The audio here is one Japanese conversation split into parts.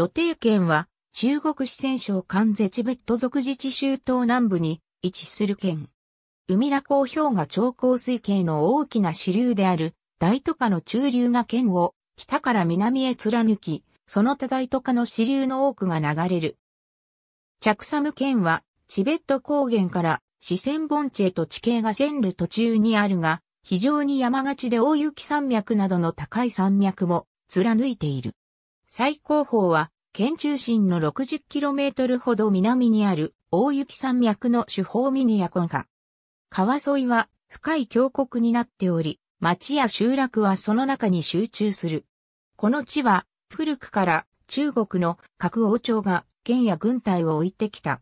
露呈県は中国四川省関西チベット族自治州東南部に位置する県。海ら港氷河超高水系の大きな支流である大都下の中流が県を北から南へ貫き、その他大都下の支流の多くが流れる。チャクサム県はチベット高原から四川盆地へと地形が線路途中にあるが、非常に山がちで大雪山脈などの高い山脈も貫いている。最高峰は、県中心の 60km ほど南にある大雪山脈の主峰ミニアコンカ。川沿いは深い峡谷になっており、町や集落はその中に集中する。この地は古くから中国の各王朝が県や軍隊を置いてきた。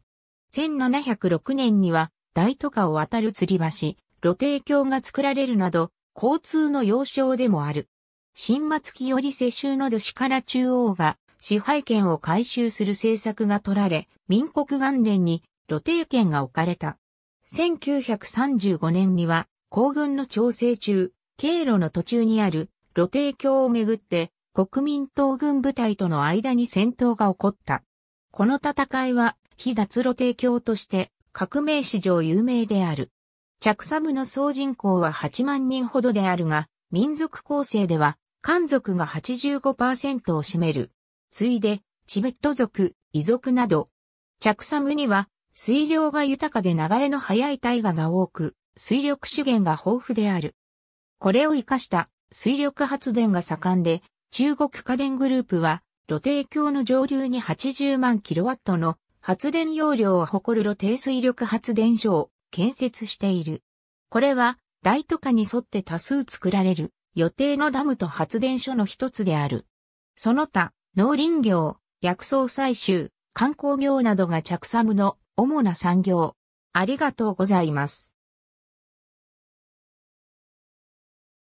1706年には大都下を渡る吊り橋、露堤橋が作られるなど、交通の要衝でもある。新末期より世襲の土師から中央が支配権を回収する政策が取られ、民国元年に露呈権が置かれた。1935年には、皇軍の調整中、経路の途中にある露呈橋をめぐって、国民党軍部隊との間に戦闘が起こった。この戦いは、非脱露呈橋として、革命史上有名である。着サムの総人口は8万人ほどであるが、民族構成では漢族が85%を占める。ついで、チベット族、遺族など。チャクサムには、水量が豊かで流れの速い大河が多く、水力資源が豊富である。これを活かした水力発電が盛んで、中国家電グループは、露呈橋の上流に80万キロワットの発電容量を誇る露呈水力発電所を建設している。これは、大都下に沿って多数作られる予定のダムと発電所の一つである。その他、農林業、薬草採集、観光業などが着サムの主な産業。ありがとうございます。